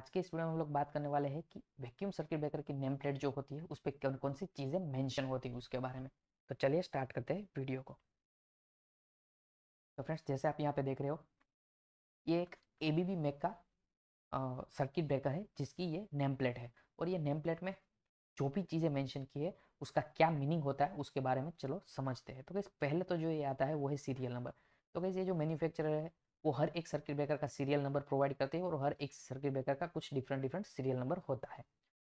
आज के इस वीडियो में हम लोग बात करने वाले हैं कि वैक्यूम सर्किट ब्रेकर की नेम प्लेट जो होती है उस पर कौन कौन सी चीज़ें मेंशन होती है उसके बारे में तो चलिए स्टार्ट करते हैं वीडियो को तो फ्रेंड्स जैसे आप यहाँ पे देख रहे हो ये एक ए बी बी मैक का सर्किट ब्रेकर है जिसकी ये नेम प्लेट है और ये नेम प्लेट में जो भी चीज़ें मैंशन की है उसका क्या मीनिंग होता है उसके बारे में चलो समझते हैं तो कैसे पहले तो जो ये आता है वो है सीरियल नंबर तो कैसे ये जो मैन्युफैक्चरर है वो हर एक सर्किट ब्रेकर का सीरियल नंबर प्रोवाइड करते हैं और हर एक सर्किट ब्रेकर का कुछ डिफरेंट डिफरेंट सीरियल नंबर होता है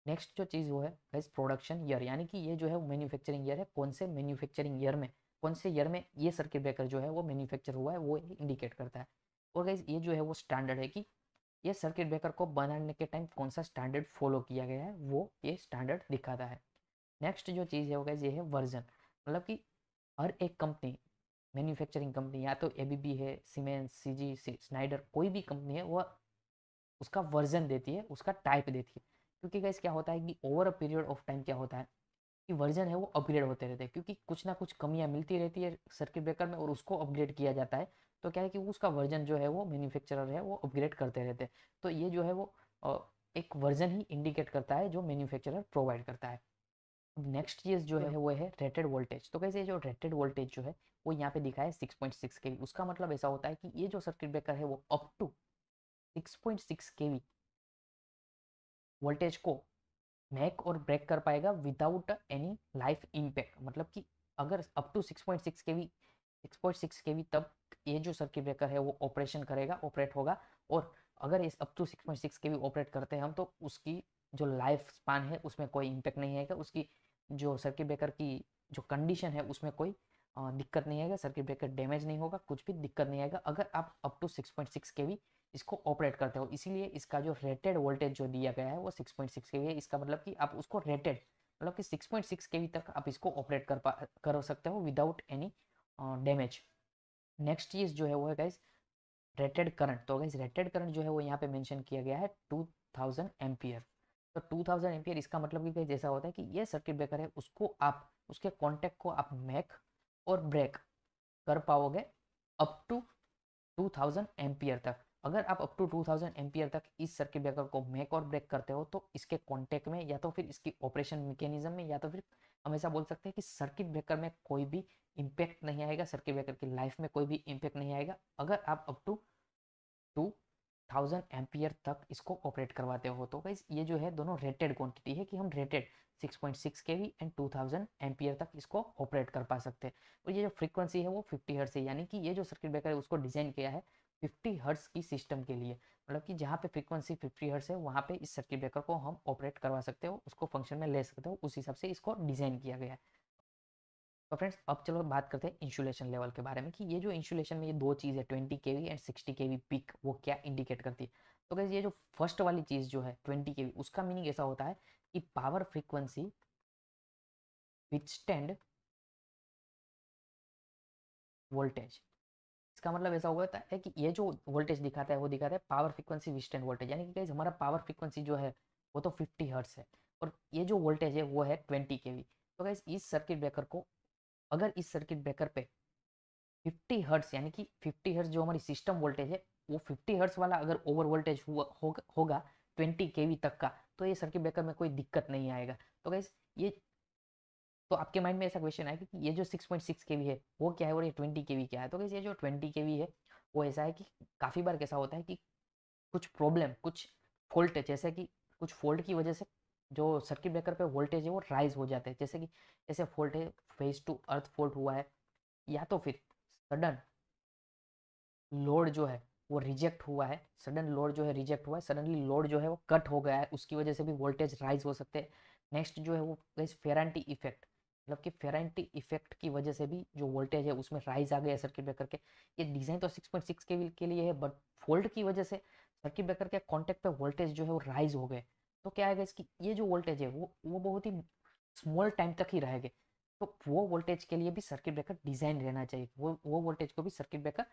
नेक्स्ट जो चीज़ वो है गैस प्रोडक्शन ईयर यानी कि ये जो है वो मैन्युफैक्चरिंग ईयर है कौन से मैन्युफैक्चरिंग ईयर में कौन से ईयर में ये सर्किट ब्रेकर जो है वो मैन्युफैक्चर हुआ है वो इंडिकेट करता है और गैस ये जो है वो स्टैंडर्ड है कि ये सर्किट ब्रेकर को बनाने के टाइम कौन सा स्टैंडर्ड फॉलो किया गया है वो ये स्टैंडर्ड दिखाता है नेक्स्ट जो चीज़ है वो गैस ये है वर्जन मतलब कि हर एक कंपनी मैन्युफैक्चरिंग कंपनी या तो ए है सीमेंस सीजी स्नाइडर कोई भी कंपनी है वह उसका वर्जन देती है उसका टाइप देती है क्योंकि गैस क्या होता है कि over a period of time क्या होता है कि वर्जन है वो अपग्रेड होते रहते हैं क्योंकि कुछ ना कुछ कमियाँ मिलती रहती है सर्किट ब्रेकर में और उसको अपग्रेड किया जाता है तो क्या है कि उसका वर्जन जो है वो मैन्युफैक्चरर है वो अपग्रेड करते रहते हैं तो ये जो है वो एक वर्जन ही इंडिकेट करता है जो मैन्युफैक्चरर प्रोवाइड करता है नेक्स्ट चीज़ जो है वो है रेटेड वोल्टेज तो कैसे जो रेटेड वोल्टेज जो है वो यहाँ पे दिखा है 6.6 वी उसका मतलब ऐसा होता है कि ये जो सर्किट ब्रेकर है वो अप टू 6.6 वी वोल्टेज को मैक और ब्रेक कर पाएगा विदाउट एनी लाइफ इम्पैक्ट मतलब कि अगर up to 6.6 six K V तब ये जो सर्किट ब्रेकर है वो ऑपरेशन करेगा ऑपरेट होगा और अगर इस अप टू 6.6 वी ऑपरेट करते हैं हम तो उसकी जो लाइफ स्पान है उसमें कोई इम्पैक्ट नहीं आएगा उसकी जो सर्किट ब्रेकर की जो कंडीशन है उसमें कोई दिक्कत नहीं आएगा सर्किट ब्रेकर डैमेज नहीं होगा कुछ भी दिक्कत नहीं आएगा अगर आप up to six point six K V इसको ऑपरेट करते हो इसीलिए इसका जो रेटेड वोल्टेज जो दिया गया है वो six point six K V है इसका मतलब कि आप उसको रेटेड मतलब कि six point six K V तक आप इसको ऑपरेट कर पा कर सकते हो विदाउट एनी डैमेज नेक्स्ट चीज़ जो है वो है गाइज रेटेड करंट तो गाइज रेटेड करंट जो है वो यहाँ पे मैंशन किया गया है टू थाउजेंड एम्पियर तो टू थाउजेंड एम्पियर इसका मतलब कि जैसा होता है कि ये सर्किट ब्रेकर है उसको आप उसके कॉन्टेक्ट को आप मैक और ब्रेक कर पाओगे अप टू 2000 एम्पियर तक अगर आप अप टू 2000 एम्पियर तक इस सर्किट ब्रेकर को मेक और ब्रेक करते हो तो इसके कॉन्टेक्ट में या तो फिर इसकी ऑपरेशन मैकेनिज्म में या तो फिर हमेशा बोल सकते हैं कि सर्किट ब्रेकर में कोई भी इम्पैक्ट नहीं आएगा सर्किट ब्रेकर की लाइफ में कोई भी इम्पैक्ट नहीं आएगा अगर आप up to two thousand ampere तक इसको ऑपरेट करवाते हो तो गाइज ये जो है दोनों रेटेड क्वांटिटी है कि हम रेटेड 6.6 केवी एंड 2000 एम्पियर तक इसको ऑपरेट कर पा सकते हैं और तो ये जो फ्रीक्वेंसी है वो 50 हर्ट्स है यानी कि ये जो सर्किट ब्रेकर है उसको डिजाइन किया है 50 हर्ट्स की सिस्टम के लिए मतलब कि जहाँ पे फ्रीक्वेंसी 50 हर्ट्स है वहाँ पे इस सर्किट ब्रेकर को हम ऑपरेट करवा सकते हो उसको फंक्शन में ले सकते हो उस हिसाब से इसको डिजाइन किया गया है तो फ्रेंड्स अब चलो बात करते हैं इंसुलेशन लेवल के बारे में कि ये जो इंसुलेशन में ये दो चीज़ है ट्वेंटी के एंड सिक्सटी के पिक वो क्या इंडिकेट करती है तो कैसे ये जो फर्स्ट वाली चीज़ जो है ट्वेंटी के उसका मीनिंग ऐसा होता है की पावर फ्रीक्वेंसी विथस्टैंड वोल्टेज इसका मतलब ऐसा होता है कि ये जो वोल्टेज दिखाता है वो दिखाता है पावर फ्रीक्वेंसी विस्टेंट वोल्टेज यानी कि हमारा पावर फ्रीक्वेंसी जो है वो तो 50 हर्ट्स है और ये जो वोल्टेज है वो है 20 के तो गैस इस सर्किट ब्रेकर को अगर इस सर्किट ब्रेकर पे 50 हर्ट्स यानी कि 50 हर्ट्स जो हमारी सिस्टम वोल्टेज है वो 50 हर्ट्स वाला अगर ओवर वोल्टेज हुआ होगा होगा 20 के तक का तो ये सर्किट ब्रेकर में कोई दिक्कत नहीं आएगा तो गैस ये तो आपके माइंड में ऐसा क्वेश्चन आएगा कि ये जो 6.6 पॉइंट है वो क्या है और ये 20 के क्या है तो कैसे ये जो 20 के है वो ऐसा है कि काफ़ी बार कैसा होता है कि कुछ प्रॉब्लम कुछ फॉल्ट जैसे कि कुछ फॉल्ट की वजह से जो सर्किट ब्रेकर पे वोल्टेज है वो राइज हो जाते हैं जैसे कि ऐसे फॉल्ट है फेस टू अर्थ फॉल्ट हुआ है या तो फिर सडन लोड जो है वो रिजेक्ट हुआ है सडन लोड जो है रिजेक्ट हुआ है सडनली लोड जो है वो कट हो गया है उसकी वजह से भी वोल्टेज राइज हो सकते हैं नेक्स्ट जो है वो गैस फेरेंटी इफेक्ट मतलब कि फेरेंटी इफेक्ट की वजह से भी जो वोल्टेज है उसमें राइज आ गया सर्किट ब्रेकर के ये डिज़ाइन तो सिक्स के के लिए है बट फोल्ड की वजह से सर्किट ब्रेकर के कॉन्टेक्ट पर वोल्टेज जो है वो राइज हो गए तो क्या है इसकी ये जो वोल्टेज है वो वो बहुत ही स्मॉल टाइम तक ही रहेगा तो वो वोल्टेज के लिए भी सर्किट ब्रेकर डिज़ाइन रहना चाहिए वो वो वोल्टेज को भी सर्किट ब्रेकर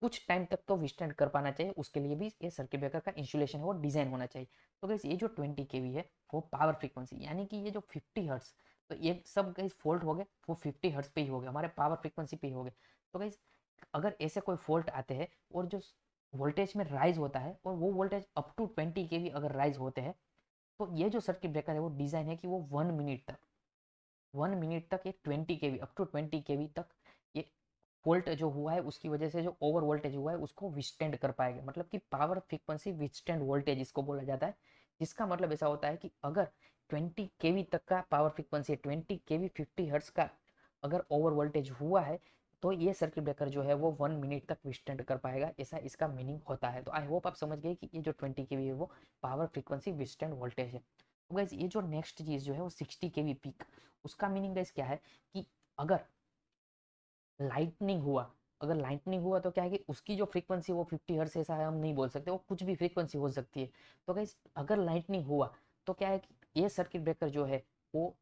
कुछ टाइम तक तो विस्टेंड कर पाना चाहिए उसके लिए भी ये सर्किट ब्रेकर का इंसुलेशन वो डिज़ाइन होना चाहिए तो गैस ये जो ट्वेंटी के है वो पावर फ्रीक्वेंसी यानी कि ये जो फिफ्टी हर्ट्स तो ये सब गैस फॉल्ट हो गए वो फिफ्टी हर्ट्स पे ही हो गए हमारे पावर फ्रीक्वेंसी पे ही हो गए तो गैस अगर ऐसे कोई फॉल्ट आते हैं और जो वोल्टेज में राइज होता है और वो voltage up to twenty K V अगर राइज होते हैं तो ये जो सर्किट ब्रेकर है वो डिज़ाइन है कि वो वन मिनट तक वन मिनट तक ये twenty K V up to twenty K V तक वोल्ट जो हुआ है उसकी वजह से जो ओवर वोल्टेज हुआ है उसको विस्टेंड कर पाएगा मतलब कि पावर फ्रिक्वेंसी विस्टेंड वोल्टेज इसको बोला जाता है जिसका मतलब ऐसा होता है कि अगर 20 के तक का power frequency twenty K V fifty hertz का अगर ओवर वोल्टेज हुआ है तो ये सर्किट ब्रेकर जो है वो वन मिनट तक विस्टेंड कर पाएगा ऐसा इसका मीनिंग होता है तो आई होप आप समझ गए कि ये जो ट्वेंटी के है वो पावर फ्रिक्वेंसी विस्टेंड वोल्टेज है तो ये जो नेक्स्ट चीज़ जो है वो सिक्सटी के पीक उसका मीनिंग गैस क्या है कि अगर लाइटनिंग हुआ अगर लाइटनिंग हुआ तो क्या है कि उसकी जो फ्रीक्वेंसी वो फिफ्टी हर्स ऐसा है हम नहीं बोल सकते वो कुछ भी फ्रीक्वेंसी हो सकती है तो गाइज अगर लाइटनिंग हुआ तो क्या है कि ये सर्किट ब्रेकर जो है वो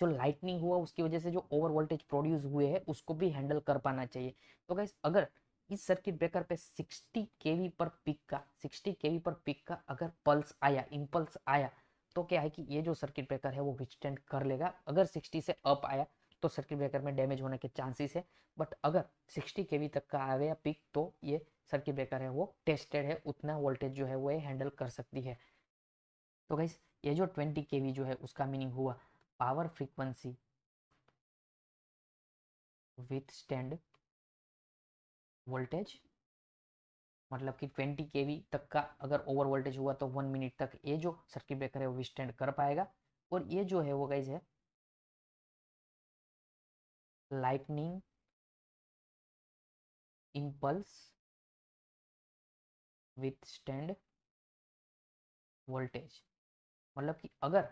जो लाइटनिंग हुआ उसकी वजह से जो ओवर वोल्टेज प्रोड्यूस हुए हैं उसको भी हैंडल कर पाना चाहिए तो गाइज अगर इस सर्किट ब्रेकर पे 60 केवी पर पिक का 60 केवी पर पिक का अगर पल्स आया इम्पल्स आया तो क्या है कि ये जो सर्किट ब्रेकर है वो विस्टेंड कर लेगा अगर 60 से अप आया तो सर्किट ब्रेकर में डैमेज होने के चांसेस है बट अगर 60 के तक का आ गया पिक तो ये सर्किट ब्रेकर है वो टेस्टेड है उतना वोल्टेज जो है वो ये हैंडल कर सकती है तो गाइस ये जो 20 के जो है उसका मीनिंग हुआ power frequency withstand voltage मतलब कि 20 के तक का अगर ओवर वोल्टेज हुआ तो वन मिनट तक ये जो सर्किट ब्रेकर है वो विस्टैंड कर पाएगा और ये जो है वो गाइज है lightning impulse withstand voltage मतलब कि अगर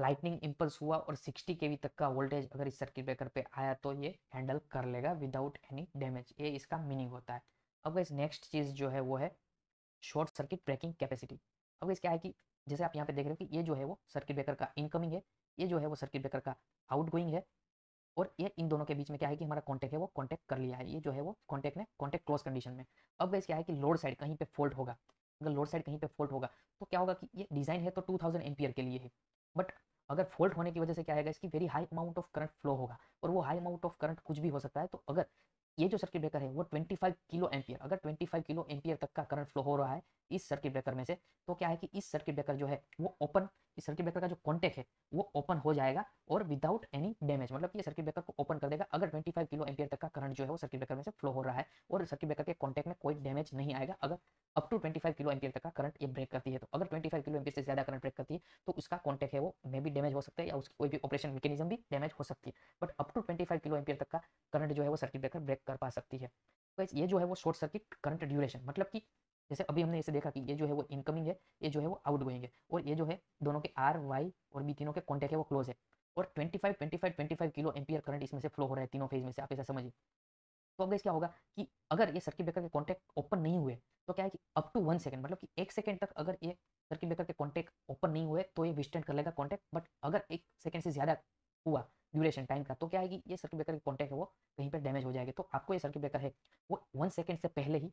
लाइटनिंग इंपल्स हुआ और 60 के तक का वोल्टेज अगर इस सर्किट ब्रेकर पे आया तो ये हैंडल कर लेगा विदाउट एनी डैमेज ये इसका मीनिंग होता है अब इस नेक्स्ट चीज़ जो है वो है शॉर्ट सर्किट ब्रेकिंग कैपेसिटी अब इस क्या है कि जैसे आप यहाँ पे देख रहे हो कि ये जो है वो सर्किट ब्रेकर का इनकमिंग है ये जो है वो सर्किट ब्रेकर का आउट है और ये इन दोनों के बीच में क्या है कि हमारा कॉन्टैक्ट है वो कॉन्टैक्ट कर लिया है ये जो है वो कॉन्टैक्ट ने कॉन्टैक्ट क्लोज कंडीशन में अब वैसे क्या है कि लोड साइड कहीं पे फॉल्ट होगा अगर लोड साइड कहीं पे फॉल्ट होगा तो क्या होगा कि ये डिज़ाइन है तो टू थाउजेंड के लिए है बट अगर फॉल्ट होने की वजह से क्या है इसकी very high amount of current flow होगा और वो हाई अमाउंट ऑफ करंट कुछ भी हो सकता है तो अगर ये जो सर्किट ब्रेकर है वो 25 किलो एम्पियर अगर 25 किलो एम्पियर तक का करंट फ्लो हो रहा है इस सर्किट ब्रेकर में से तो क्या है कि इस सर्किट ब्रेकर जो है वो ओपन इस सर्किट ब्रेकर का जो कॉन्टेक्ट है वो ओपन हो जाएगा और विदाउट एनी डैमेज मतलब ये सर्किट ब्रेकर को ओपन कर देगा अगर 25 किलो एम्पियर तक का करंट जो है वो सर्किट ब्रेकर में से फ्लो हो रहा है और सर्किट ब्रेकर के कॉन्टेक्ट में कोई डैमेज नहीं आएगा अगर अप टू 25 किलो एम्पियर तक का करंट ये ब्रेक करती है तो अगर 25 किलो एम्पियर से ज्यादा करंट ब्रेक करती है तो उसका कॉन्टेक्ट है वो मे भी डैमेज हो सकता है या उसकी कोई भी ऑपरेशन मेकेजम भी डैमेज हो सकती है but up to 25 kilo ampere तक का करंट जो है वो सर्किट ब्रेकर ब्रेक कर पा सकती है ये जो है वो शॉर्ट सर्किट करंट ड्यूरेशन मतलब कि जैसे अभी हमने इसे देखा कि ये जो है वो इनकमिंग है ये जो है वो आउट गोइंग है और ये जो है दोनों के आर वाई और बी तीनों के कॉन्टैक्ट है वो क्लोज है और 25 25 25 किलो एम्पियर करंट इसमें से फ्लो हो रहा है तीनों फेज में से आप ऐसा समझिए तो अब क्या होगा कि अगर ये सर्किट ब्रेकर के कॉन्टैक्ट ओपन नहीं हुए तो क्या है कि अप टू वन सेकंड मतलब कि एक सेकंड तक अगर ये सर्किट ब्रेकर के कॉन्टैक्ट ओपन नहीं हुए तो ये विस्टेंड कर लेगा कॉन्टैक्ट बट अगर एक सेकंड से ज़्यादा हुआ ड्यूरेशन टाइम का तो क्या है कि ये सर्किट ब्रेकर के कॉन्टैक्ट है वो कहीं पर डैमेज हो जाएगा तो आपको ये सर्किट ब्रेकर है वो वन सेकंड से पहले ही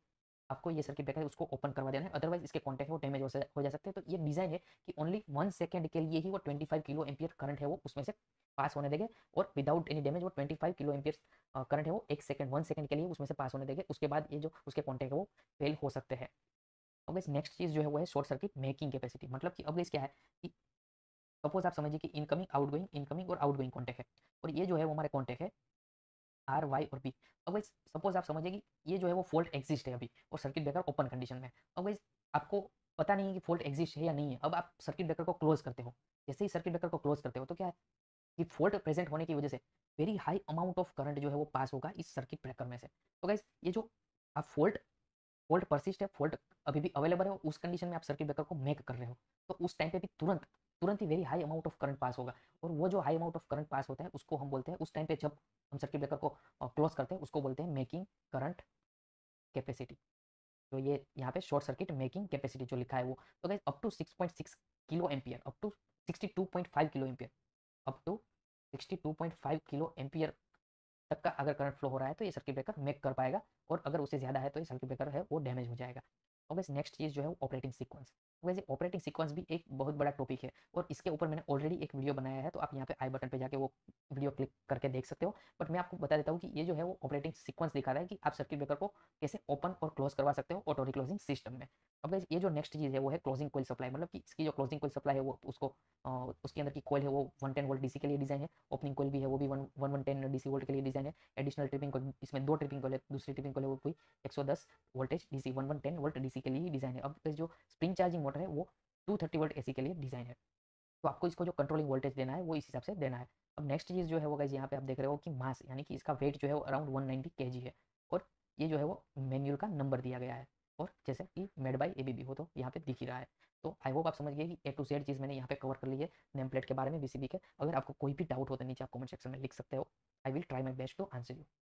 आपको ये सर्किट ब्रेकर उसको ओपन करवा देना है अदरवाइज इसके कॉन्टैक्ट वो डैमेज हो जा सकते हैं तो ये डिज़ाइन है कि ओनली वन सेकेंड के लिए ही वो twenty five kilo ampere current है वो उसमें से पास होने देंगे और विदाउट एनी डैमेज वो twenty five kilo ampere current है वो एक सेकंड वन सेकंड के लिए उसमें से पास होने देंगे उसके बाद ये जो उसके कॉन्टैक्ट है वो फेल हो सकते हैं अब इस नेक्स्ट चीज़ जो है वो है शॉर्ट सर्किट मेकिंग कैपेसिटी मतलब कि अब इस क्या है कि सपोज आप समझिए कि इनकमिंग आउटगोइंग इनकमिंग और आउटगोइंग गोइंग है और ये जो है वो हमारे कॉन्टैक्ट है आर वाई और बी अब वैसे सपोज आप समझिए कि ये जो है वो फॉल्ट एग्जिस्ट है अभी और सर्किट ब्रेकर ओपन कंडीशन में अब वैसे आपको पता नहीं है कि फॉल्ट एग्जिस्ट है या नहीं है अब आप सर्किट ब्रेकर को क्लोज करते हो जैसे ही सर्किट ब्रेकर को क्लोज करते हो तो क्या है कि फॉल्ट प्रेजेंट होने की वजह से very high amount of current जो है वो पास होगा इस सर्किट ब्रेकर में से तो गाइज ये जो आप फॉल्ट फॉल्ट परसिस्ट है फॉल्ट अभी भी अवेलेबल है उस कंडीशन में आप सर्किट ब्रेकर को मेक कर रहे हो तो उस टाइम पे भी तुरंत तुरंत ही very high amount of current pass होगा और वो जो high amount of current pass होता है उसको हम बोलते हैं उस टाइम पे जब हम सर्किट ब्रेकर को क्लोज करते हैं उसको बोलते हैं मेकिंग करंट कैपेसिटी तो ये यहाँ पे शॉर्ट सर्किट मेकिंग कैपेसिटी जो लिखा है वो तो guys up to six point six kilo ampere up to sixty two point five kilo ampere up to sixty two point five kilo ampere तक का अगर करंट फ्लो हो रहा है तो ये सर्किट ब्रेकर मेक कर पाएगा और अगर उससे ज़्यादा है तो ये सर्किट ब्रेकर है वो डैमेज हो जाएगा और गाइज नेक्स्ट चीज़ जो है वो ऑपरेटिंग सीक्वेंस वैसे ऑपरेटिंग सीक्वेंस भी एक बहुत बड़ा टॉपिक है और इसके ऊपर मैंने ऑलरेडी एक वीडियो बनाया है तो आप यहाँ पे आई बटन पे जाके वो वीडियो क्लिक करके देख सकते हो बट मैं आपको बता देता हूँ कि ये जो है वो ऑपरेटिंग सीक्वेंस दिखा रहा है कि आप सर्किट ब्रेकर को कैसे ओपन और क्लोज करवा सकते हो ऑटो रिक्लोजिंग सिस्टम में अब ये जो नेक्स्ट चीज़ है वो है क्लोजिंग कोई सप्लाई मतलब कि इसकी जो क्लोजिंग कोयल सप्लाई है वो उसको आ, उसके अंदर की कोल है वो वन टेन वोल्ट डीसी के लिए डिजाइन है ओपनिंग कोल भी है वो भी one one ten DC volt के लिए डिजाइन है एडिशनल ट्रिपिंग कोल इसमें दो ट्रिपिंग कोल है दूसरी ट्रिपिंग कोल है वो कोई एक सौ दस voltage DC one one ten volt DC के लिए डिजाइन है अब जो स्प्रिंग चार्जिंग कन्वर्टर है वो टू थर्टी वोल्ट ए के लिए डिज़ाइन है तो आपको इसको जो कंट्रोलिंग वोल्टेज देना है वो इस हिसाब से देना है अब नेक्स्ट चीज़ जो है वो गाइज यहाँ पे आप देख रहे हो कि मास यानी कि इसका वेट जो है वो अराउंड वन नाइन्टी है और ये जो है वो मैनुअल का नंबर दिया गया है और जैसे कि मेड बाई ए हो तो यहाँ पे दिख ही रहा है तो आई होप आप समझ गए कि ए टू सेड चीज़ मैंने यहाँ पे कवर कर ली है नेम प्लेट के बारे में बीसीबी के अगर आपको कोई भी डाउट हो तो नीचे आप कमेंट सेक्शन में लिख सकते हो I will try my best to answer you